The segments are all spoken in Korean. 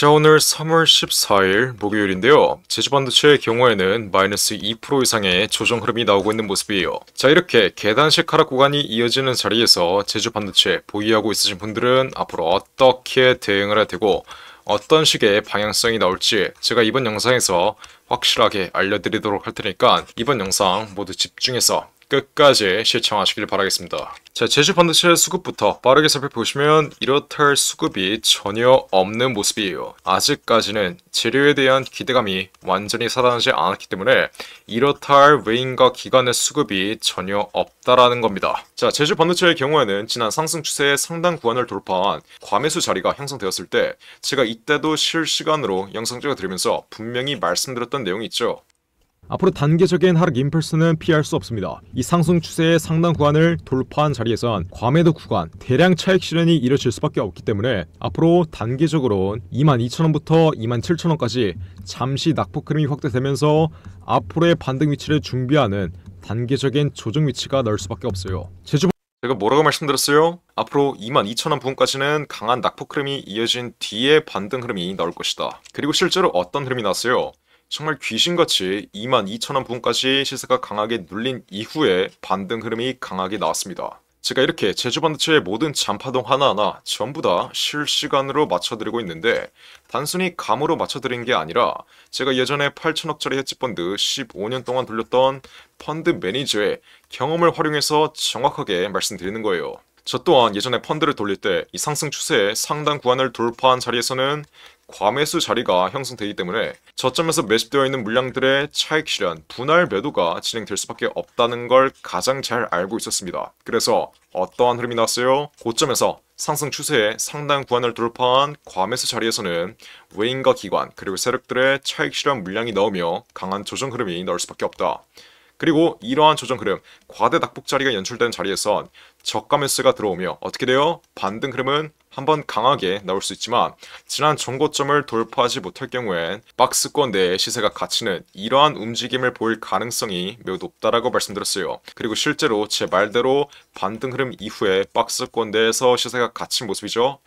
자 오늘 3월 14일 목요일인데요. 제주반도체의 경우에는 마이너스 2% 이상의 조정 흐름이 나오고 있는 모습이에요. 자 이렇게 계단식 하락 구간이 이어지는 자리에서 제주반도체 보유하고 있으신 분들은 앞으로 어떻게 대응을 해야 되고 어떤 식의 방향성이 나올지 제가 이번 영상에서 확실하게 알려드리도록 할 테니까 이번 영상 모두 집중해서 끝까지 시청하시길 바라겠습니다. 자, 제주 반도체 수급부터 빠르게 살펴보시면 이렇할 다 수급이 전혀 없는 모습이에요. 아직까지는 재료에 대한 기대감이 완전히 사라지지 않았기 때문에 이렇할 다 외인과 기관의 수급이 전혀 없다라는 겁니다. 자, 제주 반도체의 경우에는 지난 상승 추세의 상당 구간을 돌파한 과매수 자리가 형성되었을 때 제가 이때도 실시간으로 영상 찍어드리면서 분명히 말씀드렸던 내용이 있죠. 앞으로 단계적인 하락 임펄스는 피할 수 없습니다. 이 상승 추세의 상당 구간을 돌파한 자리에선 과매도 구간, 대량 차익 실현이 이뤄질 수밖에 없기 때문에 앞으로 단기적으로 22,000원부터 27,000원까지 잠시 낙폭 흐름이 확대되면서 앞으로의 반등 위치를 준비하는 단기적인 조정 위치가 나올 수밖에 없어요. 제주 제가 뭐라고 말씀드렸어요? 앞으로 22,000원 부분까지는 강한 낙폭 흐름이 이어진 뒤에 반등 흐름이 나올 것이다. 그리고 실제로 어떤 흐름이 나어요 정말 귀신같이 22,000원 부분까지 시세가 강하게 눌린 이후에 반등 흐름이 강하게 나왔습니다. 제가 이렇게 제주반도체의 모든 잔파동 하나하나 전부 다 실시간으로 맞춰드리고 있는데 단순히 감으로 맞춰드린 게 아니라 제가 예전에 8천억짜리 헤치펀드 15년 동안 돌렸던 펀드 매니저의 경험을 활용해서 정확하게 말씀드리는 거예요. 저 또한 예전에 펀드를 돌릴 때 이 상승 추세에상당 구간을 돌파한 자리에서는 과매수 자리가 형성되기 때문에 저점에서 매집되어 있는 물량들의 차익 실현, 분할 매도가 진행될 수밖에 없다는 걸 가장 잘 알고 있었습니다. 그래서 어떠한 흐름이 났어요? 고점에서 상승 추세에 상당 구간을 돌파한 과매수 자리에서는 외인과 기관 그리고 세력들의 차익 실현 물량이 나오며 강한 조정 흐름이 나올 수밖에 없다. 그리고 이러한 조정 흐름, 과대 낙폭 자리가 연출된 자리에선 저가 매수가 들어오며 어떻게 돼요? 반등 흐름은 한번 강하게 나올 수 있지만 지난 정고점을 돌파하지 못할 경우엔 박스권 내의 시세가 갇히는 이러한 움직임을 보일 가능성이 매우 높다라고 말씀드렸어요. 그리고 실제로 제 말대로 반등 흐름 이후에 박스권 내에서 시세가 갇힌 모습이죠.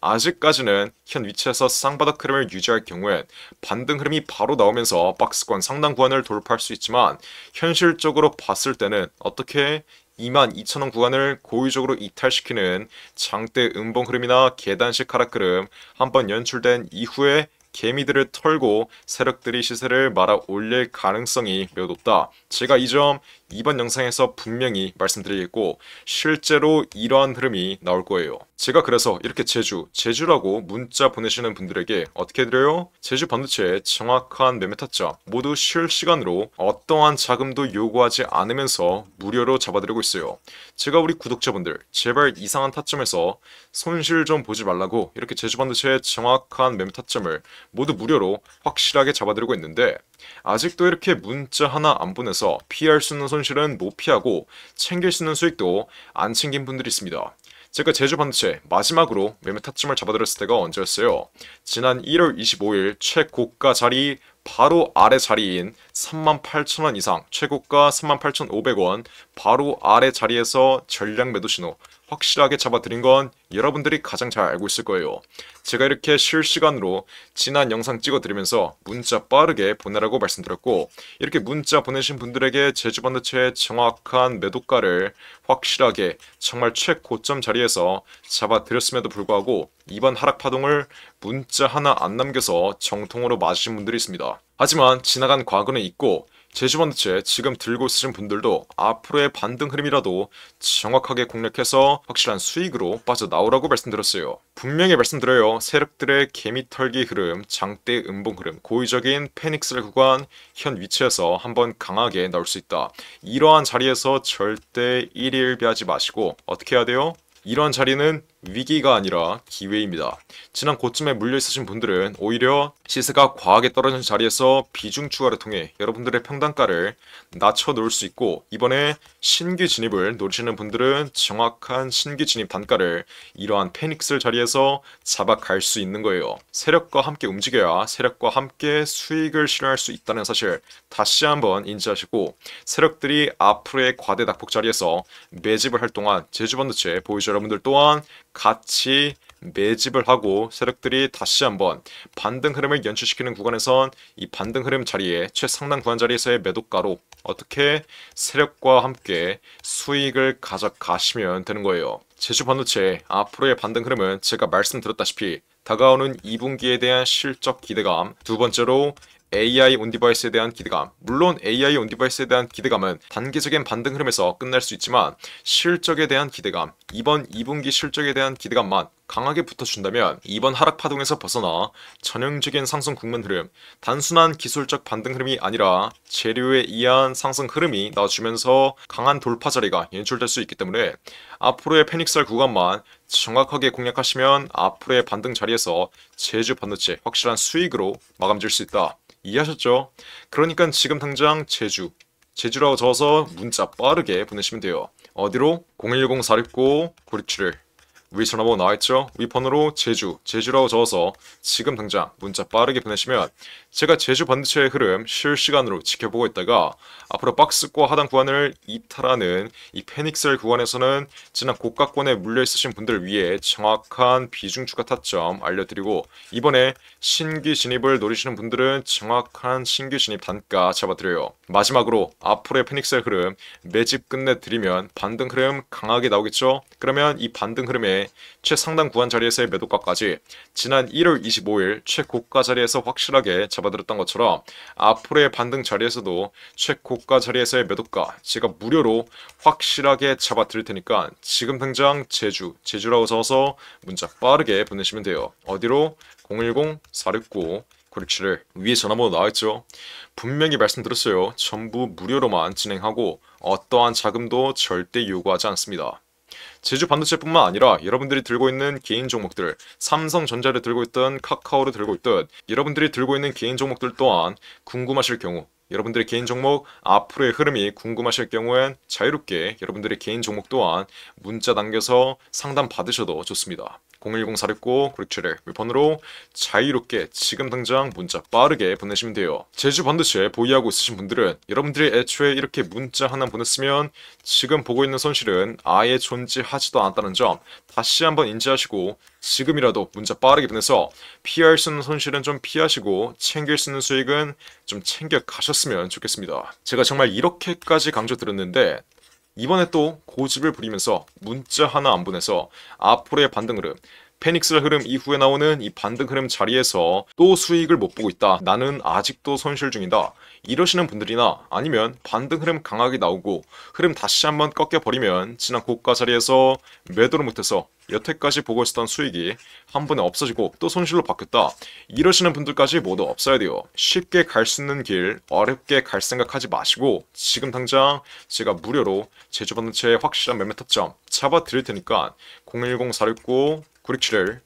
아직까지는 현 위치에서 쌍바닥 흐름을 유지할 경우엔 반등 흐름이 바로 나오면서 박스권 상당 구간을 돌파할 수 있지만 현실적으로 봤을 때는 어떻게 22,000원 구간을 고의적으로 이탈시키는 장대 음봉 흐름이나 계단식 하락 흐름 한번 연출된 이후에 개미들을 털고 세력들이 시세를 말아 올릴 가능성이 매우 높다. 제가 이점 이번 영상에서 분명히 말씀드리겠고 실제로 이러한 흐름이 나올 거예요. 제가 그래서 이렇게 제주, 제주라고 문자 보내시는 분들에게 어떻게 드려요? 제주 반도체의 정확한 매매 타점 모두 실시간으로 어떠한 자금도 요구하지 않으면서 무료로 잡아드리고 있어요. 제가 우리 구독자분들 제발 이상한 타점에서 손실 좀 보지 말라고 이렇게 제주 반도체의 정확한 매매 타점을 모두 무료로 확실하게 잡아드리고 있는데 아직도 이렇게 문자 하나 안 보내서 피할 수 있는 손실은 못 피하고 챙길 수 있는 수익도 안 챙긴 분들이 있습니다. 제가 제주 반도체 마지막으로 매매 타점을 잡아드렸을 때가 언제였어요? 지난 1월 25일 최고가 자리 바로 아래 자리인 38,000원 이상, 최고가 38,500원, 바로 아래 자리에서 전량 매도 신호, 확실하게 잡아드린 건 여러분들이 가장 잘 알고 있을 거예요. 제가 이렇게 실시간으로 지난 영상 찍어드리면서 문자 빠르게 보내라고 말씀드렸고 이렇게 문자 보내신 분들에게 제주반도체의 정확한 매도가를 확실하게 정말 최고점 자리에서 잡아드렸음에도 불구하고 이번 하락 파동을 문자 하나 안 남겨서 정통으로 맞으신 분들이 있습니다. 하지만 지나간 과거는 있고 제시펀드채 지금 들고 있으신 분들도 앞으로의 반등 흐름이라도 정확하게 공략해서 확실한 수익으로 빠져나오라고 말씀드렸어요. 분명히 말씀드려요. 세력들의 개미털기 흐름, 장대 음봉 흐름, 고의적인 패닉스를 구간 현 위치에서 한번 강하게 나올 수 있다. 이러한 자리에서 절대 1일 배하지 마시고 어떻게 해야 돼요? 이러한 자리는 위기가 아니라 기회입니다. 지난 고쯤에 물려있으신 분들은 오히려 시세가 과하게 떨어진 자리에서 비중 추가를 통해 여러분들의 평단가를 낮춰놓을 수 있고 이번에 신규 진입을 노리시는 분들은 정확한 신규 진입 단가를 이러한 페닉스 자리에서 잡아갈 수 있는 거예요. 세력과 함께 움직여야 세력과 함께 수익을 실현할 수 있다는 사실 다시 한번 인지하시고 세력들이 앞으로의 과대 낙폭 자리에서 매집을 할 동안 제주반도체 보유자 여러분들 또한 같이 매집을 하고 세력들이 다시 한번 반등 흐름을 연출시키는 구간에선 이 반등 흐름 자리에 최상단 구간 자리에서의 매도가로 어떻게 세력과 함께 수익을 가져가시면 되는 거예요. 제주 반도체 앞으로의 반등 흐름은 제가 말씀드렸다시피 다가오는 2분기에 대한 실적 기대감 두 번째로 AI 온 디바이스에 대한 기대감. 물론 AI 온 디바이스에 대한 기대감은 단기적인 반등 흐름에서 끝날 수 있지만 실적에 대한 기대감, 이번 2분기 실적에 대한 기대감만 강하게 붙어준다면 이번 하락 파동에서 벗어나 전형적인 상승 국면 흐름, 단순한 기술적 반등 흐름이 아니라 재료에 의한 상승 흐름이 나와주면서 강한 돌파 자리가 연출될 수 있기 때문에 앞으로의 패닉셀 구간만 정확하게 공략하시면 앞으로의 반등 자리에서 제주 반도체 확실한 수익으로 마감질 수 있다. 이해하셨죠? 그러니까 지금 당장 제주 제주라고 적어서 문자 빠르게 보내시면 돼요. 어디로? 010 469 9671 위선하고 나와있죠? 위폰으로 제주, 제주라고 적어서 지금 당장 문자 빠르게 보내시면 제가 제주 반도체의 흐름 실시간으로 지켜보고 있다가 앞으로 박스권 하단 구간을 이탈하는 이페닉셀 구간에서는 지난 고가권에 물려있으신 분들을 위해 정확한 비중 추가 타점 알려드리고 이번에 신규 진입을 노리시는 분들은 정확한 신규 진입 단가 잡아드려요. 마지막으로 앞으로의 페닉셀 흐름 매집 끝내드리면 반등 흐름 강하게 나오겠죠? 그러면 이 반등 흐름에 최상단 구간 자리에서의 매도가까지 지난 1월 25일 최고가 자리에서 확실하게 잡아들었던 것처럼 앞으로의 반등 자리에서도 최고가 자리에서의 매도가 제가 무료로 확실하게 잡아드릴 테니까 지금 당장 제주, 제주라고 써서 문자 빠르게 보내시면 돼요. 어디로? 010-469그렇7을 위에 전화번호 나와있죠. 분명히 말씀드렸어요. 전부 무료로만 진행하고 어떠한 자금도 절대 요구하지 않습니다. 제주 반도체뿐만 아니라 여러분들이 들고 있는 개인 종목들, 삼성전자를 들고 있던 카카오를 들고 있던 여러분들이 들고 있는 개인 종목들 또한 궁금하실 경우 여러분들의 개인 종목 앞으로의 흐름이 궁금하실 경우엔 자유롭게 여러분들의 개인 종목 또한 문자 남겨서 상담 받으셔도 좋습니다. 0 1 0 4 6고9 6 7 1 물번으로 자유롭게 지금 당장 문자 빠르게 보내시면 돼요. 제주 반도체 보유하고 있으신 분들은 여러분들이 애초에 이렇게 문자 하나 보냈으면 지금 보고 있는 손실은 아예 존재하지도 않았다는 점 다시 한번 인지하시고 지금이라도 문자 빠르게 보내서 피할 수 있는 손실은 좀 피하시고 챙길 수 있는 수익은 좀 챙겨 가셨으면 좋겠습니다. 제가 정말 이렇게까지 강조 드렸는데 이번에 또 고집을 부리면서 문자 하나 안 보내서 앞으로의 반등 흐름 페닉스의 흐름 이후에 나오는 이 반등 흐름 자리에서 또 수익을 못 보고 있다. 나는 아직도 손실 중이다. 이러시는 분들이나 아니면 반등 흐름 강하게 나오고 흐름 다시 한번 꺾여버리면 지난 고가 자리에서 매도를 못해서 여태까지 보고 있었던 수익이 한 번에 없어지고 또 손실로 바뀌었다. 이러시는 분들까지 모두 없어야 돼요. 쉽게 갈 수 있는 길, 어렵게 갈 생각하지 마시고 지금 당장 제가 무료로 제주반도체의 확실한 매매 터점 잡아드릴 테니까 010-469-9671이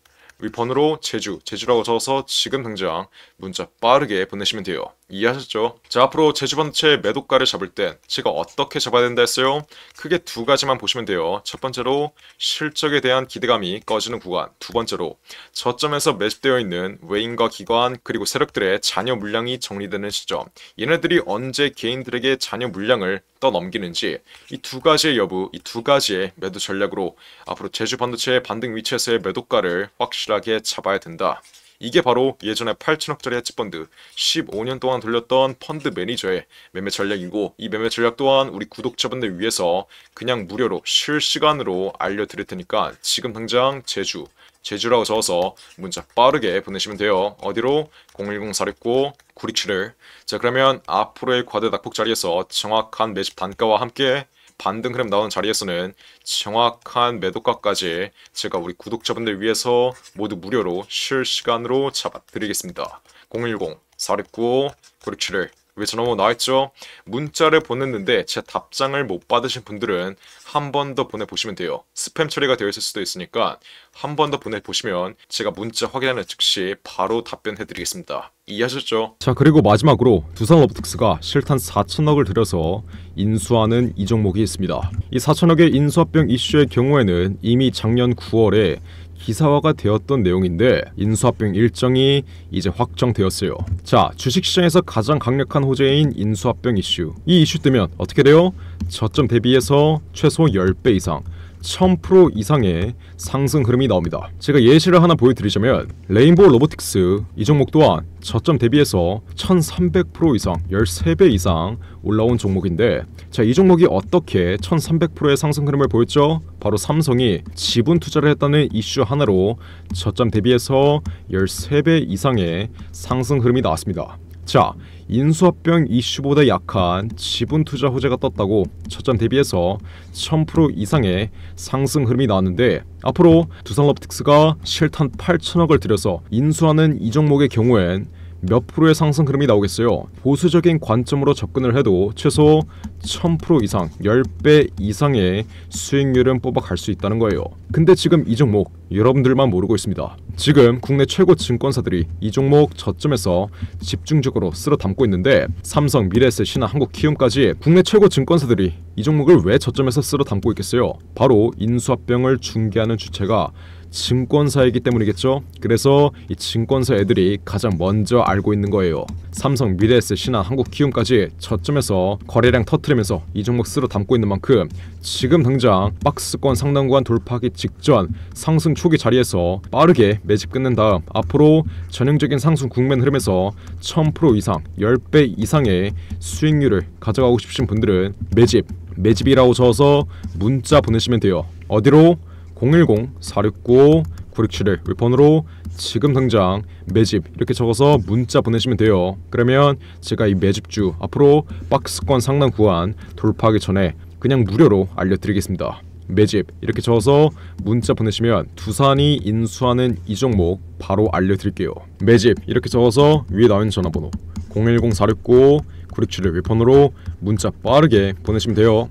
번호로 제주, 제주라고 적어서 지금 당장 문자 빠르게 보내시면 돼요. 이해하셨죠? 자 앞으로 제주반도체 매도가를 잡을 땐 제가 어떻게 잡아야 된다 했어요? 크게 두 가지만 보시면 돼요. 첫 번째로 실적에 대한 기대감이 꺼지는 구간 두 번째로 저점에서 매집되어 있는 외인과 기관 그리고 세력들의 잔여 물량이 정리되는 시점 얘네들이 언제 개인들에게 잔여 물량을 떠넘기는지 이 두 가지의 여부, 이 두 가지의 매도 전략으로 앞으로 제주 반도체의 반등 위치에서의 매도가를 확실하게 잡아야 된다. 이게 바로 예전에 8천억짜리 해치펀드 15년 동안 돌렸던 펀드 매니저의 매매 전략이고 이 매매 전략 또한 우리 구독자분들 위해서 그냥 무료로 실시간으로 알려드릴 테니까 지금 당장 제주 제주라고 적어서 문자 빠르게 보내시면 돼요. 어디로? 01046 9 9 7을자 그러면 앞으로의 과대 낙폭 자리에서 정확한 매집 단가와 함께 반등 흐름 나오는 자리에서는 정확한 매도가까지 제가 우리 구독자분들 위해서 모두 무료로 실시간으로 잡아드리겠습니다. 010 469 9671왜 전화번호 나와있죠? 문자를 보냈는데 제 답장을 못 받으신 분들은 한 번 더 보내보시면 돼요. 스팸 처리가 되어 있을 수도 있으니까 한 번 더 보내보시면 제가 문자 확인하는 즉시 바로 답변해드리겠습니다. 이해하셨죠? 자 그리고 마지막으로 두산로보스가 실탄 4천억을 들여서 인수하는 이 종목이 있습니다. 이 4천억의 인수합병 이슈의 경우에는 이미 작년 9월에 기사화가 되었던 내용인데 인수합병 일정이 이제 확정되었어요. 자, 주식시장에서 가장 강력한 호재인 인수합병 이슈. 이 이슈 뜨면 어떻게 돼요? 저점 대비해서 최소 10배 이상 1000% 이상의 상승 흐름이 나옵니다. 제가 예시를 하나 보여드리자면 레인보우 로보틱스 이 종목 또한 저점 대비해서 1300% 이상 13배 이상 올라온 종목인데 자 이 종목이 어떻게 1300%의 상승 흐름을 보였죠? 바로 삼성이 지분 투자를 했다는 이슈 하나로 저점 대비해서 13배 이상의 상승 흐름이 나왔습니다. 자 인수합병 이슈보다 약한 지분투자 호재가 떴다고 첫점 대비해서 1000% 이상의 상승 흐름이 나왔는데 앞으로 두산럽틱스가 실탄 8천억을 들여서 인수하는 이 종목의 경우엔 몇 프로의 상승 흐름이 나오겠어요? 보수적인 관점으로 접근을 해도 최소 1000% 이상, 10배 이상의 수익률은 뽑아갈 수 있다는 거예요. 근데 지금 이 종목 여러분들만 모르고 있습니다. 지금 국내 최고 증권사들이 이 종목 저점에서 집중적으로 쓸어 담고 있는데 삼성, 미래세, 신한, 한국 키움까지 국내 최고 증권사들이 이 종목을 왜 저점에서 쓸어 담고 있겠어요? 바로 인수합병을 중개하는 주체가 증권사이기 때문이겠죠. 그래서 이 증권사 애들이 가장 먼저 알고 있는 거예요. 삼성, 미래에셋, 신나한국기움까지 저점에서 거래량 터트리면서 이 종목 쓰러 담고 있는 만큼 지금 당장 박스권 상당 구간 돌파하기 직전 상승 초기 자리에서 빠르게 매집 끝낸 다음 앞으로 전형적인 상승 국면 흐름에서 1000% 이상 10배 이상의 수익률을 가져가고 싶으신 분들은 매집 매집이라고 적어서 문자 보내시면 돼요. 어디로? 010-469-9671 우리 번호로 지금 당장 매집 이렇게 적어서 문자 보내시면 돼요. 그러면 제가 이 매집주 앞으로 박스권 상당 구한 돌파하기 전에 그냥 무료로 알려드리겠습니다. 매집 이렇게 적어서 문자 보내시면 두산이 인수하는 이 종목 바로 알려드릴게요. 매집 이렇게 적어서 위에 나온 전화번호 010-469-9671번으로 문자 빠르게 보내시면 돼요.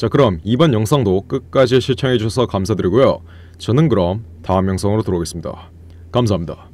자 그럼 이번 영상도 끝까지 시청해주셔서 감사드리고요. 저는 그럼 다음 영상으로 돌아오겠습니다. 감사합니다.